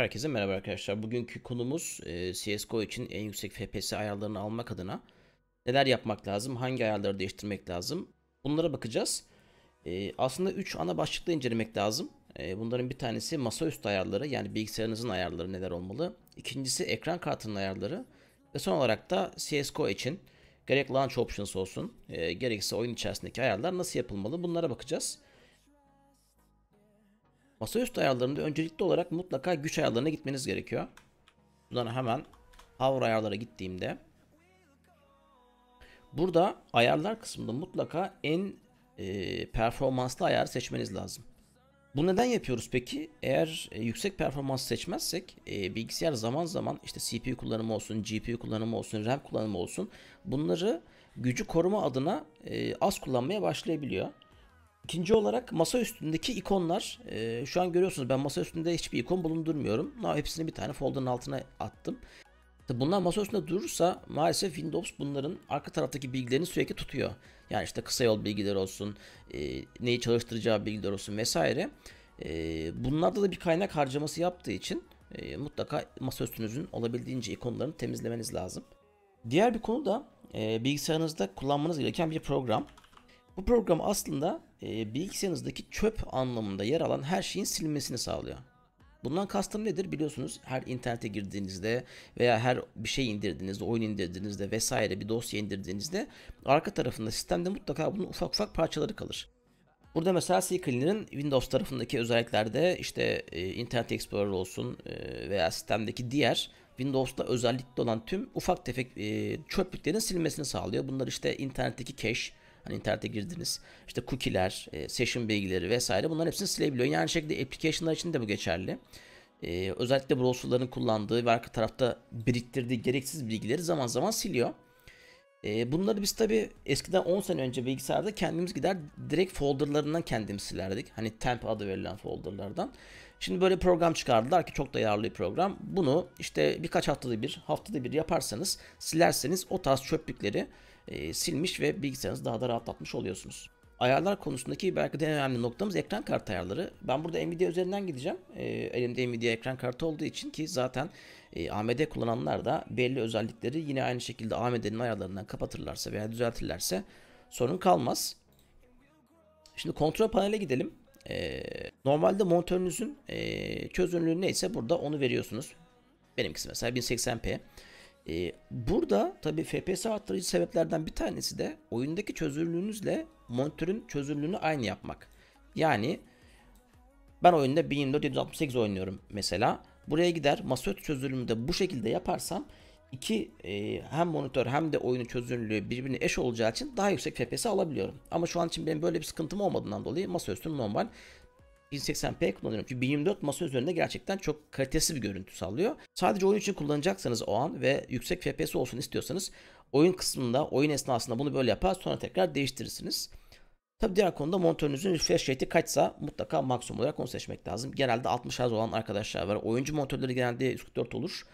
Herkese merhaba arkadaşlar. Bugünkü konumuz e, CSGO için en yüksek FPS ayarlarını almak adına neler yapmak lazım, hangi ayarları değiştirmek lazım bunlara bakacağız. E, aslında 3 ana başlıkla incelemek lazım. E, bunların bir tanesi masaüstü ayarları yani bilgisayarınızın ayarları neler olmalı. İkincisi ekran kartının ayarları. Ve son olarak da CSGO için gerek launch options olsun e, gerekse oyun içerisindeki ayarlar nasıl yapılmalı bunlara bakacağız. Masaüstü ayarlarında öncelikli olarak mutlaka güç ayarlarına gitmeniz gerekiyor. Buradan hemen power ayarlara gittiğimde burada ayarlar kısmında mutlaka en e, performanslı ayarı seçmeniz lazım. Bu neden yapıyoruz peki? Eğer e, yüksek performans seçmezsek e, bilgisayar zaman zaman işte CPU kullanımı olsun, GPU kullanımı olsun, RAM kullanımı olsun bunları gücü koruma adına e, az kullanmaya başlayabiliyor. İkinci olarak masa üstündeki ikonlar. E, şu an görüyorsunuz ben masa üstünde hiçbir ikon bulundurmuyorum. Ama hepsini bir tane folder'ın altına attım. Bunlar masa üstünde durursa maalesef Windows bunların arka taraftaki bilgilerini sürekli tutuyor. Yani işte kısa yol bilgiler olsun, e, neyi çalıştıracağı bilgiler olsun vesaire. E, bunlarda da bir kaynak harcaması yaptığı için e, mutlaka masa üstünüzün olabildiğince ikonlarını temizlemeniz lazım. Diğer bir konu da e, bilgisayarınızda kullanmanız gereken bir program. Bu program aslında e, bilgisayarınızdaki çöp anlamında yer alan her şeyin silinmesini sağlıyor. Bundan kastım nedir biliyorsunuz her internete girdiğinizde veya her bir şey indirdiğinizde, oyun indirdiğinizde vesaire bir dosya indirdiğinizde arka tarafında sistemde mutlaka bunun ufak ufak parçaları kalır. Burada mesela CCleaner'ın Windows tarafındaki özelliklerde işte e, Internet Explorer olsun e, veya sistemdeki diğer Windows'ta özellikli olan tüm ufak tefek e, çöplüklerin silinmesini sağlıyor. Bunlar işte internetteki cache, Hani internete girdiniz. İşte cookie'ler, e, session bilgileri vesaire bunların hepsini silebiliyor. Yani şekilde application'lar için de bu geçerli. E, özellikle browser'ların kullandığı ve arka tarafta biriktirdiği gereksiz bilgileri zaman zaman siliyor. E, bunları biz tabi eskiden 10 sene önce bilgisayarda kendimiz gider direkt folderlarından kendimiz silerdik. Hani temp adı verilen folderlardan. Şimdi böyle program çıkardılar ki çok da yararlı bir program. Bunu işte birkaç haftada bir, haftada bir yaparsanız silerseniz o tarz çöplükleri e, silmiş ve bilgisayarınızı daha da rahatlatmış oluyorsunuz. Ayarlar konusundaki belki de en önemli noktamız ekran kartı ayarları. Ben burada Nvidia üzerinden gideceğim. E, elimde Nvidia ekran kartı olduğu için ki zaten e, AMD kullananlar da belli özellikleri yine aynı şekilde AMD'nin ayarlarından kapatırlarsa veya düzeltirlerse sorun kalmaz. Şimdi kontrol panele gidelim. E, normalde monitörünüzün e, çözünürlüğü neyse burada onu veriyorsunuz. Benimkisi mesela 1080p. Ee, burada tabii FPS arttırıcı sebeplerden bir tanesi de oyundaki çözünürlüğünüzle monitörün çözünürlüğünü aynı yapmak. Yani ben oyunda 1024 oynuyorum mesela. Buraya gider masaüstü çözünürlüğümü de bu şekilde yaparsam iki e, hem monitör hem de oyunun çözünürlüğü birbirine eş olacağı için daha yüksek FPS alabiliyorum. Ama şu an için benim böyle bir sıkıntım olmadığından dolayı masaüstüm normal 1080p kullanıyorum. Çünkü 1024 masa üzerinde gerçekten çok kalitesi bir görüntü sağlıyor. Sadece oyun için kullanacaksanız o an ve yüksek FPS olsun istiyorsanız oyun kısmında, oyun esnasında bunu böyle yapar sonra tekrar değiştirirsiniz. Tabi diğer konuda monitörünüzün refresh rate'i kaçsa mutlaka maksimum olarak onu seçmek lazım. Genelde 60 Hz olan arkadaşlar var. Oyuncu monitörleri genelde 144 olur.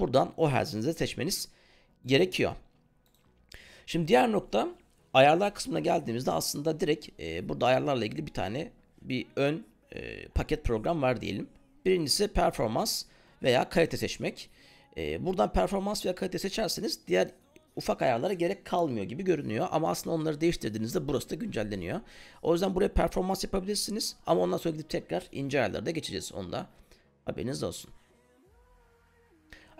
Buradan o Hz'inizi seçmeniz gerekiyor. Şimdi diğer nokta ayarlar kısmına geldiğimizde aslında direkt e, burada ayarlarla ilgili bir tane bir ön e, paket program var diyelim. Birincisi performans veya kalite seçmek. E, buradan performans veya kalite seçerseniz diğer ufak ayarlara gerek kalmıyor gibi görünüyor. Ama aslında onları değiştirdiğinizde burası da güncelleniyor. O yüzden buraya performans yapabilirsiniz. Ama ondan sonra gidip tekrar ince ayarlara da geçeceğiz. Onda haberiniz olsun.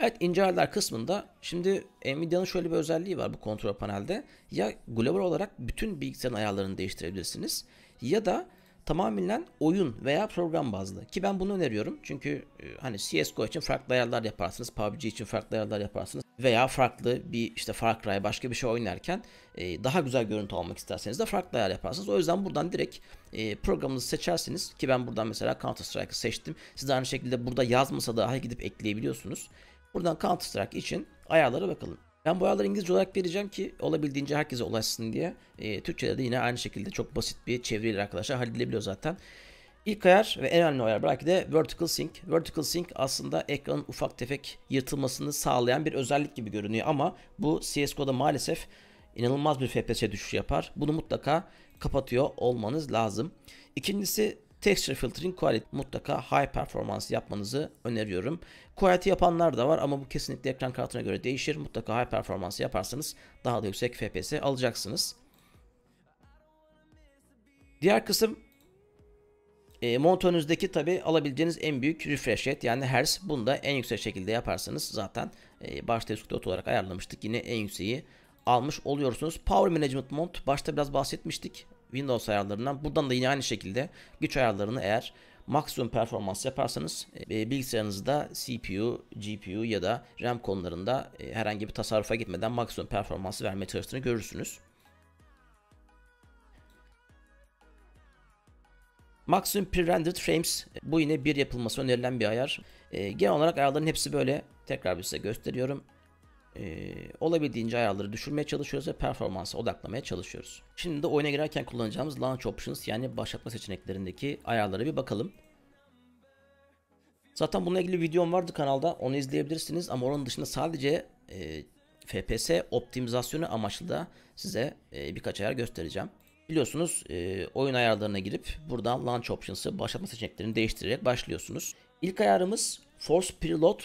Evet ince ayarlar kısmında şimdi Nvidia'nın şöyle bir özelliği var bu kontrol panelde. Ya global olarak bütün bilgisayarın ayarlarını değiştirebilirsiniz. Ya da tamamen oyun veya program bazlı. Ki ben bunu öneriyorum. Çünkü e, hani CSGO için farklı ayarlar yaparsınız. PUBG için farklı ayarlar yaparsınız. Veya farklı bir işte Far Cry başka bir şey oynarken e, daha güzel görüntü almak isterseniz de farklı ayar yaparsınız. O yüzden buradan direkt e, programınızı seçersiniz. Ki ben buradan mesela Counter Strike'ı seçtim. Siz de aynı şekilde burada yazmasa daha gidip ekleyebiliyorsunuz. Buradan Counter Strike için ayarlara bakalım. Ben bu ayarları İngilizce olarak vereceğim ki olabildiğince herkese ulaşsın diye. E, Türkçe'de de yine aynı şekilde çok basit bir çeviriyle arkadaşlar halledilebiliyor zaten. İlk ayar ve en önemli ayar belki de Vertical Sync. Vertical Sync aslında ekranın ufak tefek yırtılmasını sağlayan bir özellik gibi görünüyor ama bu CSGO'da maalesef inanılmaz bir FPS düşüşü yapar. Bunu mutlaka kapatıyor olmanız lazım. İkincisi Texture Filtering Quality mutlaka high performance yapmanızı öneriyorum. Quality yapanlar da var ama bu kesinlikle ekran kartına göre değişir. Mutlaka high performance yaparsanız daha da yüksek FPS alacaksınız. Diğer kısım e, monitörünüzdeki tabi alabileceğiniz en büyük refresh rate yani hertz bunu da en yüksek şekilde yaparsanız zaten e, başta 144 olarak ayarlamıştık yine en yükseği almış oluyorsunuz. Power Management mont başta biraz bahsetmiştik. Windows ayarlarından buradan da yine aynı şekilde güç ayarlarını eğer maksimum performans yaparsanız e, bilgisayarınızda CPU, GPU ya da RAM konularında e, herhangi bir tasarrufa gitmeden maksimum performansı verme çalıştığını görürsünüz. Maximum Pre-Rendered Frames e, bu yine bir yapılması önerilen bir ayar. E, genel olarak ayarların hepsi böyle. Tekrar bir size gösteriyorum e, olabildiğince ayarları düşürmeye çalışıyoruz ve performansa odaklamaya çalışıyoruz. Şimdi de oyuna girerken kullanacağımız Launch Options yani başlatma seçeneklerindeki ayarlara bir bakalım. Zaten bununla ilgili videom vardı kanalda onu izleyebilirsiniz ama onun dışında sadece e, FPS optimizasyonu amaçlı da size e, birkaç ayar göstereceğim. Biliyorsunuz e, oyun ayarlarına girip buradan Launch Options'ı başlatma seçeneklerini değiştirerek başlıyorsunuz. İlk ayarımız Force Preload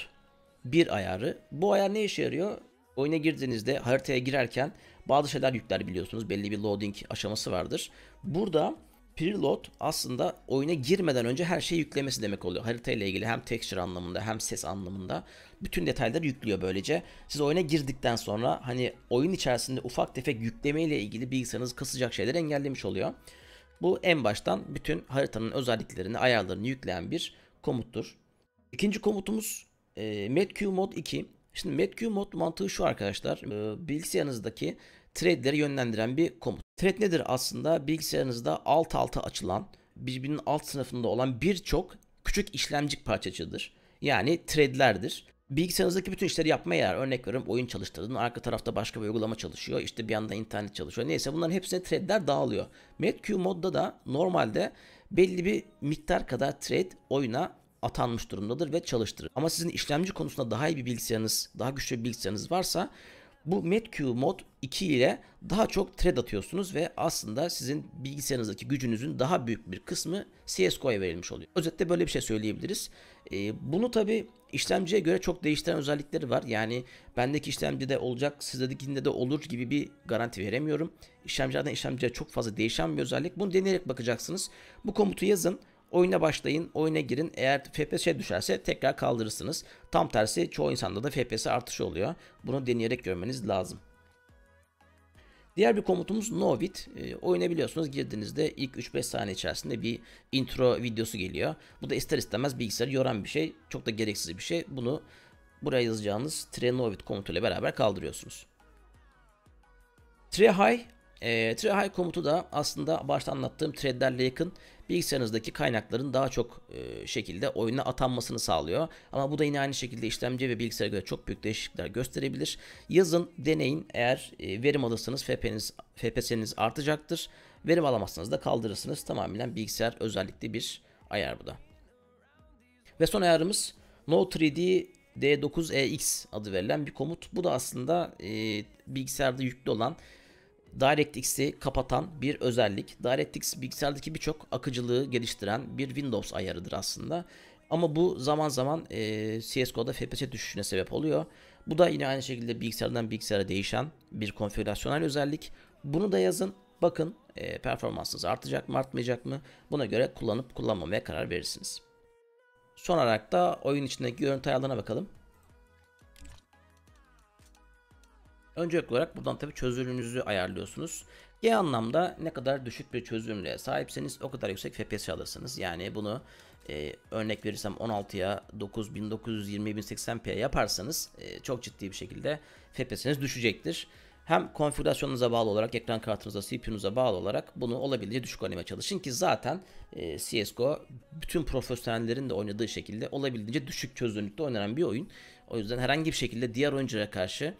bir ayarı. Bu ayar ne işe yarıyor? Oyuna girdiğinizde haritaya girerken bazı şeyler yükler biliyorsunuz. Belli bir loading aşaması vardır. Burada preload aslında oyuna girmeden önce her şeyi yüklemesi demek oluyor. Haritayla ilgili hem texture anlamında hem ses anlamında bütün detayları yüklüyor böylece. Siz oyuna girdikten sonra hani oyun içerisinde ufak tefek ile ilgili bilgisayarınızı kasacak şeyleri engellemiş oluyor. Bu en baştan bütün haritanın özelliklerini, ayarlarını yükleyen bir komuttur. İkinci komutumuz e, MetQ mod 2. Şimdi MetQ mod mantığı şu arkadaşlar. E, bilgisayarınızdaki trade'leri yönlendiren bir komut. Trade nedir aslında? Bilgisayarınızda alt alta açılan, birbirinin alt sınıfında olan birçok küçük işlemcik parçacıdır. Yani trade'lerdir bilgisayarınızdaki bütün işleri yapmaya yarar. Örnek veriyorum oyun çalıştırdın. Arka tarafta başka bir uygulama çalışıyor. işte bir yandan internet çalışıyor. Neyse bunların hepsine threadler dağılıyor. MetQ modda da normalde belli bir miktar kadar thread oyuna atanmış durumdadır ve çalıştırır. Ama sizin işlemci konusunda daha iyi bir bilgisayarınız, daha güçlü bir bilgisayarınız varsa bu MedQ mod 2 ile daha çok thread atıyorsunuz ve aslında sizin bilgisayarınızdaki gücünüzün daha büyük bir kısmı CSGO'ya verilmiş oluyor. Özetle böyle bir şey söyleyebiliriz. Ee, bunu tabi işlemciye göre çok değiştiren özellikleri var. Yani bendeki işlemcide olacak, sizdekinde de olur gibi bir garanti veremiyorum. İşlemciden işlemciye çok fazla değişen bir özellik. Bunu deneyerek bakacaksınız. Bu komutu yazın. Oyuna başlayın, oyuna girin. Eğer FPS'e şey düşerse tekrar kaldırırsınız. Tam tersi çoğu insanda da FPS artışı oluyor. Bunu deneyerek görmeniz lazım. Diğer bir komutumuz Novit. E, ee, oyuna girdiğinizde ilk 3-5 saniye içerisinde bir intro videosu geliyor. Bu da ister istemez bilgisayarı yoran bir şey. Çok da gereksiz bir şey. Bunu buraya yazacağınız tre novit komutuyla beraber kaldırıyorsunuz. Tre high e, ee, Trehigh komutu da aslında başta anlattığım threadlerle yakın bilgisayarınızdaki kaynakların daha çok e, şekilde oyuna atanmasını sağlıyor. Ama bu da yine aynı şekilde işlemci ve bilgisayara göre çok büyük değişiklikler gösterebilir. Yazın deneyin eğer e, verim alırsanız FP'niz, FPS'niz artacaktır. Verim alamazsanız da kaldırırsınız. Tamamen bilgisayar özellikli bir ayar bu da. Ve son ayarımız No3D D9EX adı verilen bir komut. Bu da aslında e, bilgisayarda yüklü olan DirectX'i kapatan bir özellik. DirectX bilgisayardaki birçok akıcılığı geliştiren bir Windows ayarıdır aslında. Ama bu zaman zaman e, CSGO'da FPS düşüşüne sebep oluyor. Bu da yine aynı şekilde bilgisayardan bilgisayara değişen bir konfigürasyonel özellik. Bunu da yazın. Bakın e, performansınız artacak mı artmayacak mı? Buna göre kullanıp kullanmamaya karar verirsiniz. Son olarak da oyun içindeki görüntü ayarlarına bakalım. Öncelikli olarak buradan tabi çözünürlüğünüzü ayarlıyorsunuz. G anlamda ne kadar düşük bir çözünürlüğe sahipseniz o kadar yüksek FPS alırsınız. Yani bunu e, örnek verirsem 16'ya 9920-1080p'ye yaparsanız e, çok ciddi bir şekilde FPS'iniz düşecektir. Hem konfigürasyonunuza bağlı olarak ekran kartınıza CPU'nuza bağlı olarak bunu olabildiğince düşük oynamaya çalışın ki zaten e, CSGO bütün profesyonellerin de oynadığı şekilde olabildiğince düşük çözünürlükte oynanan bir oyun. O yüzden herhangi bir şekilde diğer oyunculara karşı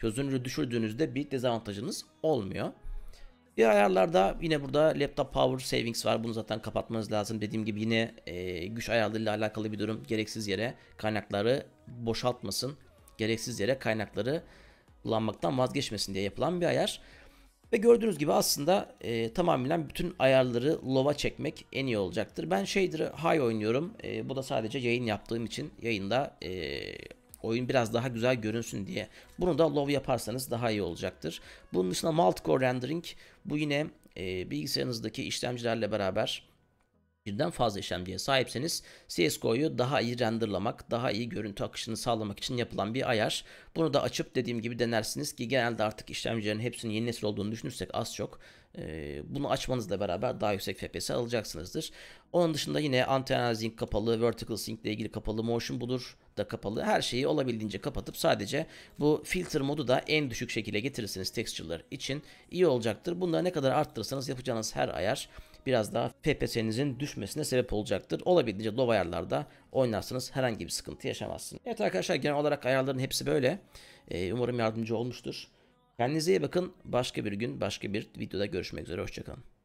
çözünürlüğü düşürdüğünüzde bir dezavantajınız olmuyor. Diğer ayarlarda yine burada laptop power savings var. Bunu zaten kapatmanız lazım. Dediğim gibi yine e, güç ayarlarıyla alakalı bir durum. Gereksiz yere kaynakları boşaltmasın. Gereksiz yere kaynakları kullanmaktan vazgeçmesin diye yapılan bir ayar. Ve gördüğünüz gibi aslında e, tamamen bütün ayarları low'a çekmek en iyi olacaktır. Ben shader'ı high oynuyorum. E, bu da sadece yayın yaptığım için yayında e, oyun biraz daha güzel görünsün diye. Bunu da low yaparsanız daha iyi olacaktır. Bunun dışında multicore rendering bu yine e, bilgisayarınızdaki işlemcilerle beraber birden fazla işlemciye sahipseniz CSGO'yu daha iyi renderlamak, daha iyi görüntü akışını sağlamak için yapılan bir ayar. Bunu da açıp dediğim gibi denersiniz ki genelde artık işlemcilerin hepsinin yeni nesil olduğunu düşünürsek az çok e, bunu açmanızla beraber daha yüksek FPS alacaksınızdır. Onun dışında yine anti-aliasing kapalı, vertical sync ile ilgili kapalı, motion blur da kapalı. Her şeyi olabildiğince kapatıp sadece bu filter modu da en düşük şekilde getirirsiniz texture'lar için iyi olacaktır. Bunları ne kadar arttırırsanız yapacağınız her ayar biraz daha FPS'nizin düşmesine sebep olacaktır. Olabildiğince low ayarlarda oynarsanız herhangi bir sıkıntı yaşamazsınız. Evet arkadaşlar genel olarak ayarların hepsi böyle. Ee, umarım yardımcı olmuştur. Kendinize iyi bakın. Başka bir gün başka bir videoda görüşmek üzere. Hoşçakalın.